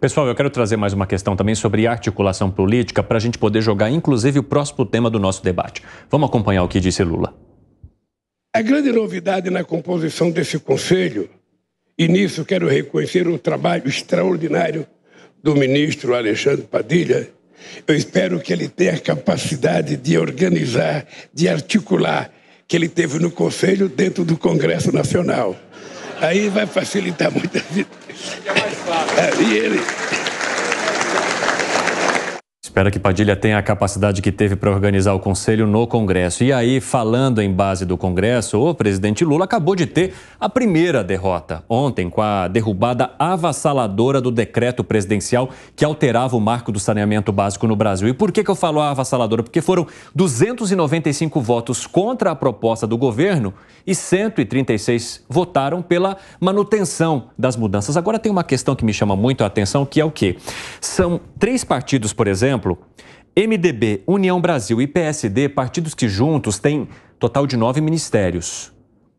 Pessoal, eu quero trazer mais uma questão também sobre articulação política para a gente poder jogar, inclusive, o próximo tema do nosso debate. Vamos acompanhar o que disse Lula. A grande novidade na composição desse conselho, e nisso quero reconhecer o trabalho extraordinário do ministro Alexandre Padilha, eu espero que ele tenha a capacidade de organizar, de articular, que ele teve no Conselho dentro do Congresso Nacional. Aí vai facilitar muita vida. É, e ele Espera que Padilha tenha a capacidade que teve para organizar o Conselho no Congresso. E aí, falando em base do Congresso, o presidente Lula acabou de ter a primeira derrota. Ontem, com a derrubada avassaladora do decreto presidencial que alterava o marco do saneamento básico no Brasil. E por que, que eu falo avassaladora? Porque foram 295 votos contra a proposta do governo e 136 votaram pela manutenção das mudanças. Agora, tem uma questão que me chama muito a atenção, que é o quê? São três partidos, por exemplo, exemplo, MDB, União Brasil e PSD, partidos que juntos têm total de nove ministérios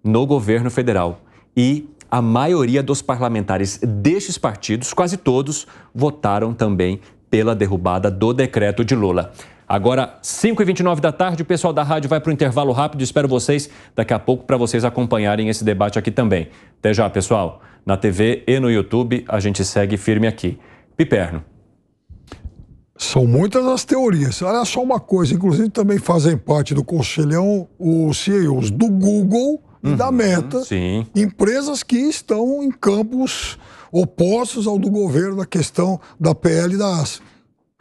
no governo federal. E a maioria dos parlamentares destes partidos, quase todos, votaram também pela derrubada do decreto de Lula. Agora, 5h29 da tarde, o pessoal da rádio vai para o intervalo rápido. Espero vocês daqui a pouco para vocês acompanharem esse debate aqui também. Até já, pessoal. Na TV e no YouTube, a gente segue firme aqui. Piperno. São muitas as teorias. Olha só uma coisa, inclusive também fazem parte do conselhão os CEOs do Google e da uhum. Meta, sim. empresas que estão em campos opostos ao do governo na questão da PL e das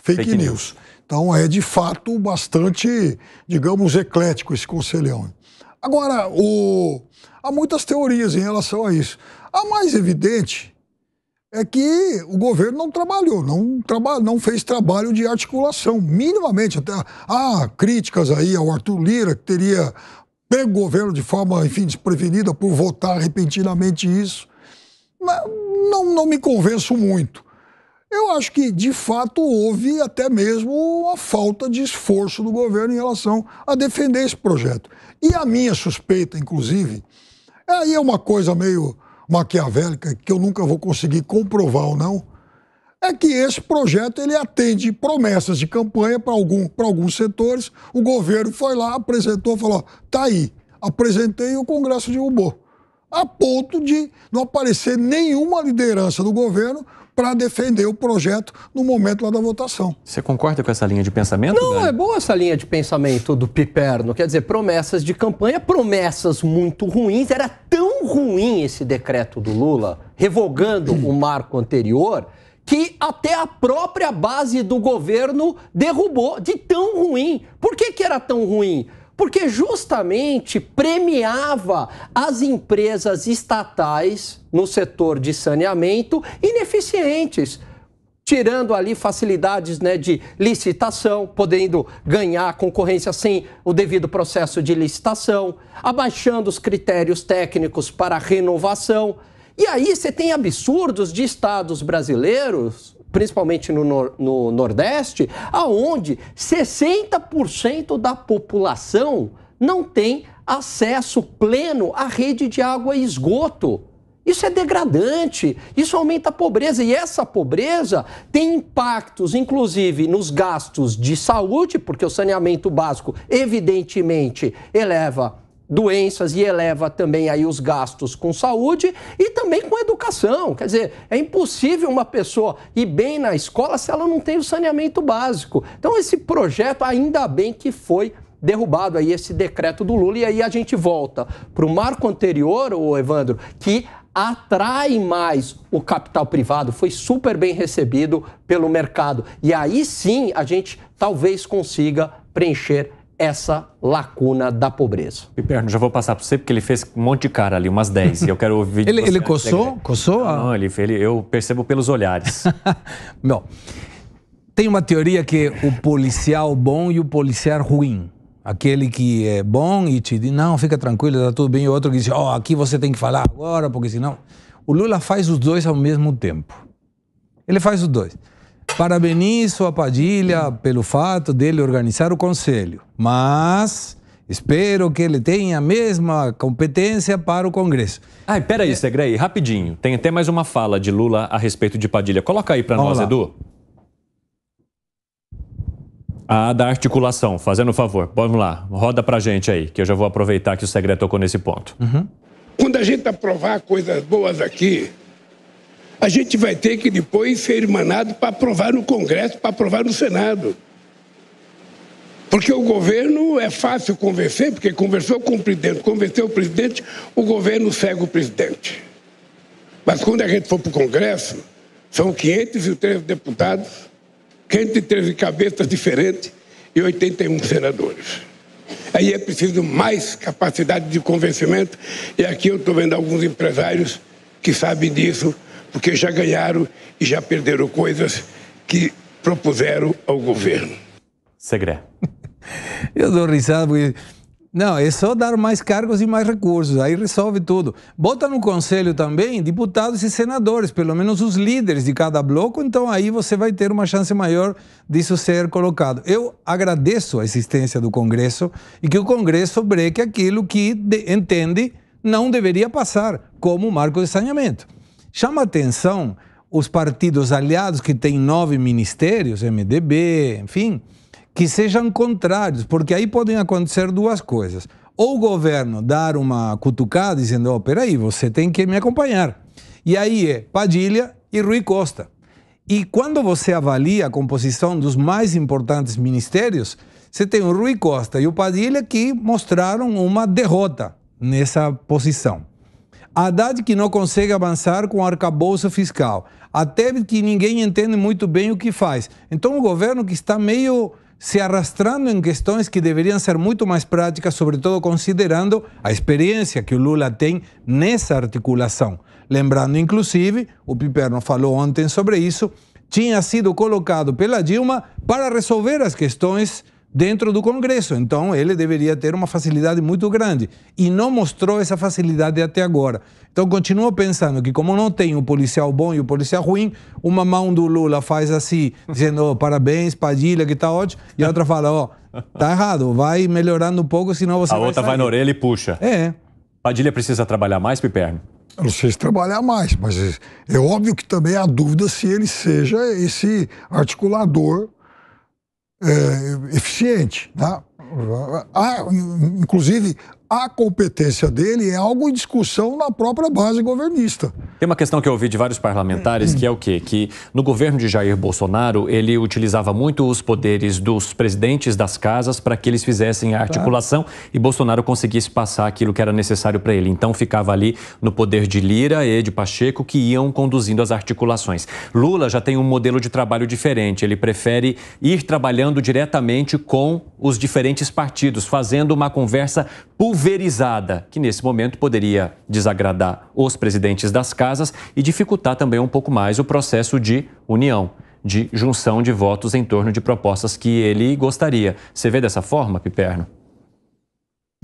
fake, fake news. news. Então é de fato bastante, digamos, eclético esse conselhão. Agora, o... há muitas teorias em relação a isso. A mais evidente é que o governo não trabalhou, não, traba, não fez trabalho de articulação, minimamente. Até, há críticas aí ao Arthur Lira, que teria pego o governo de forma, enfim, desprevenida por votar repentinamente isso. Não, não me convenço muito. Eu acho que, de fato, houve até mesmo uma falta de esforço do governo em relação a defender esse projeto. E a minha suspeita, inclusive, aí é uma coisa meio maquiavélica, que eu nunca vou conseguir comprovar ou não, é que esse projeto ele atende promessas de campanha para algum, alguns setores. O governo foi lá, apresentou, falou: tá aí, apresentei e o Congresso derrubou. A ponto de não aparecer nenhuma liderança do governo para defender o projeto no momento lá da votação. Você concorda com essa linha de pensamento? Não, Dani? é boa essa linha de pensamento do Piperno. Quer dizer, promessas de campanha, promessas muito ruins. Era tão tão ruim esse decreto do Lula, revogando o marco anterior, que até a própria base do governo derrubou, de tão ruim. Por que, que era tão ruim? Porque justamente premiava as empresas estatais no setor de saneamento ineficientes tirando ali facilidades né, de licitação, podendo ganhar concorrência sem o devido processo de licitação, abaixando os critérios técnicos para renovação. E aí você tem absurdos de estados brasileiros, principalmente no, nor no Nordeste, aonde 60% da população não tem acesso pleno à rede de água e esgoto. Isso é degradante, isso aumenta a pobreza e essa pobreza tem impactos, inclusive, nos gastos de saúde, porque o saneamento básico, evidentemente, eleva doenças e eleva também aí os gastos com saúde e também com educação. Quer dizer, é impossível uma pessoa ir bem na escola se ela não tem o saneamento básico. Então esse projeto ainda bem que foi derrubado aí esse decreto do Lula e aí a gente volta para o marco anterior, o Evandro, que atrai mais o capital privado, foi super bem recebido pelo mercado. E aí sim a gente talvez consiga preencher essa lacuna da pobreza. Piperno, já vou passar para você, porque ele fez um monte de cara ali, umas 10, e eu quero ouvir... ele, ele coçou? Que... Coçou? Não, não ele, ele, eu percebo pelos olhares. Bom, tem uma teoria que o policial bom e o policial ruim. Aquele que é bom e te diz, não, fica tranquilo, está tudo bem. E outro que diz, ó, oh, aqui você tem que falar agora, porque senão... O Lula faz os dois ao mesmo tempo. Ele faz os dois. Parabenizo a Padilha pelo fato dele organizar o conselho, mas espero que ele tenha a mesma competência para o Congresso. Ai, peraí, é. Segrei, rapidinho. Tem até mais uma fala de Lula a respeito de Padilha. Coloca aí para nós, lá. Edu. A da articulação, fazendo um favor. Vamos lá, roda pra gente aí, que eu já vou aproveitar que o segredo tocou nesse ponto. Uhum. Quando a gente aprovar coisas boas aqui, a gente vai ter que depois ser emanado para aprovar no Congresso, para aprovar no Senado. Porque o governo é fácil convencer, porque conversou com o presidente, convenceu o presidente, o governo segue o presidente. Mas quando a gente for para o Congresso, são 503 deputados Quente cabeças diferentes diferente e 81 senadores. Aí é preciso mais capacidade de convencimento, e aqui eu estou vendo alguns empresários que sabem disso, porque já ganharam e já perderam coisas que propuseram ao governo. Segredo. Eu dou risada porque não, é só dar mais cargos e mais recursos, aí resolve tudo. Bota no conselho também deputados e senadores, pelo menos os líderes de cada bloco, então aí você vai ter uma chance maior disso ser colocado. Eu agradeço a existência do Congresso e que o Congresso breque aquilo que entende não deveria passar, como o marco de saneamento. Chama atenção os partidos aliados que têm nove ministérios, MDB, enfim que sejam contrários, porque aí podem acontecer duas coisas. Ou o governo dar uma cutucada dizendo: oh, peraí, você tem que me acompanhar. E aí é Padilha e Rui Costa. E quando você avalia a composição dos mais importantes ministérios, você tem o Rui Costa e o Padilha que mostraram uma derrota nessa posição. Haddad que não consegue avançar com o arcabouço fiscal. A que ninguém entende muito bem o que faz. Então, o governo que está meio se arrastando em questões que deveriam ser muito mais práticas, sobretudo considerando a experiência que o Lula tem nessa articulação. Lembrando, inclusive, o Piperno falou ontem sobre isso, tinha sido colocado pela Dilma para resolver as questões dentro do Congresso. Então, ele deveria ter uma facilidade muito grande. E não mostrou essa facilidade até agora. Então, continuo pensando que, como não tem o policial bom e o policial ruim, uma mão do Lula faz assim, dizendo oh, parabéns, Padilha, que tá ótimo, e a outra fala: ó, oh, tá errado, vai melhorando um pouco, senão você. A vai outra sair. vai na orelha e puxa. É. Padilha precisa trabalhar mais, Piperno? Eu não sei se trabalhar mais, mas é óbvio que também há dúvida se ele seja esse articulador é, eficiente. Né? Há, ah, inclusive, a competência dele é algo em discussão na própria base governista. Tem uma questão que eu ouvi de vários parlamentares, que é o quê? Que no governo de Jair Bolsonaro, ele utilizava muito os poderes dos presidentes das casas para que eles fizessem a articulação e Bolsonaro conseguisse passar aquilo que era necessário para ele. Então ficava ali no poder de Lira e de Pacheco, que iam conduzindo as articulações. Lula já tem um modelo de trabalho diferente. Ele prefere ir trabalhando diretamente com os diferentes partidos, fazendo uma conversa pulverizada, que nesse momento poderia desagradar os presidentes das casas e dificultar também um pouco mais o processo de união, de junção de votos em torno de propostas que ele gostaria. Você vê dessa forma, Piperno?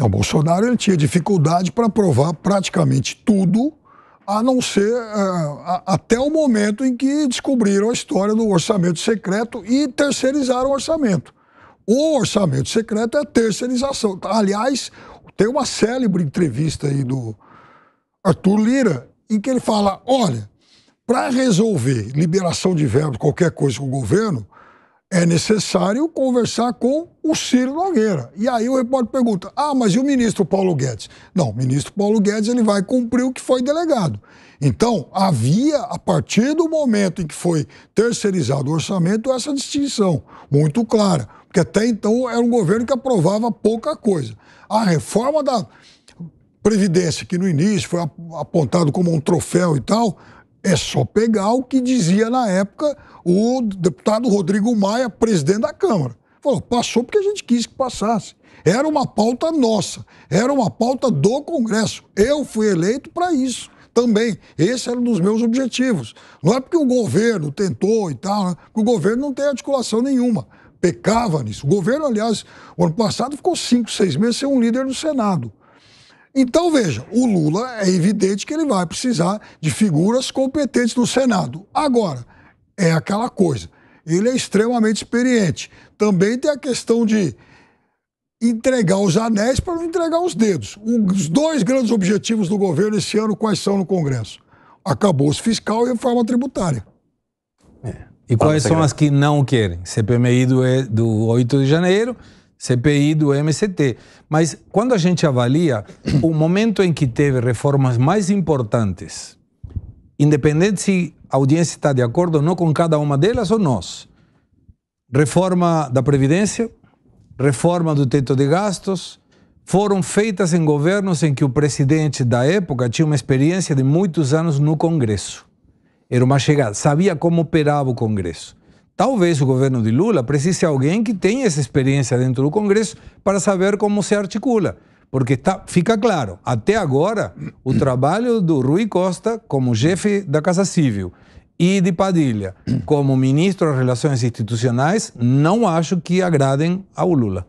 O Bolsonaro ele tinha dificuldade para aprovar praticamente tudo, a não ser uh, a, até o momento em que descobriram a história do orçamento secreto e terceirizaram o orçamento. O orçamento secreto é a terceirização. Aliás, tem uma célebre entrevista aí do Arthur Lira, em que ele fala: olha, para resolver liberação de verbas, qualquer coisa com o governo, é necessário conversar com o Ciro Nogueira. E aí o repórter pergunta: ah, mas e o ministro Paulo Guedes? Não, o ministro Paulo Guedes ele vai cumprir o que foi delegado. Então, havia, a partir do momento em que foi terceirizado o orçamento, essa distinção muito clara. Porque até então era um governo que aprovava pouca coisa. A reforma da Previdência, que no início foi apontado como um troféu e tal, é só pegar o que dizia na época o deputado Rodrigo Maia, presidente da Câmara. Falou, passou porque a gente quis que passasse. Era uma pauta nossa, era uma pauta do Congresso. Eu fui eleito para isso também. Esse era um dos meus objetivos. Não é porque o governo tentou e tal, né? porque o governo não tem articulação nenhuma. Pecava nisso. O governo, aliás, o ano passado ficou cinco, seis meses sem um líder no Senado. Então, veja, o Lula é evidente que ele vai precisar de figuras competentes no Senado. Agora, é aquela coisa. Ele é extremamente experiente. Também tem a questão de entregar os anéis para não entregar os dedos. Os dois grandes objetivos do governo esse ano, quais são no Congresso? Acabou-se fiscal e a reforma tributária. É. E quais são as que não querem? CPMI do, é, do 8 de janeiro, CPI do MST. Mas quando a gente avalia o momento em que teve reformas mais importantes, independente se a audiência está de acordo ou não com cada uma delas ou nós, reforma da Previdência, reforma do teto de gastos, foram feitas em governos em que o presidente da época tinha uma experiência de muitos anos no Congresso. Era uma chegada, sabia como operava o Congresso. Talvez o governo de Lula precise alguém que tenha essa experiência dentro do Congresso para saber como se articula. Porque tá, fica claro, até agora, o trabalho do Rui Costa como chefe da Casa Civil e de Padilha como ministro das Relações Institucionais não acho que agradem ao Lula.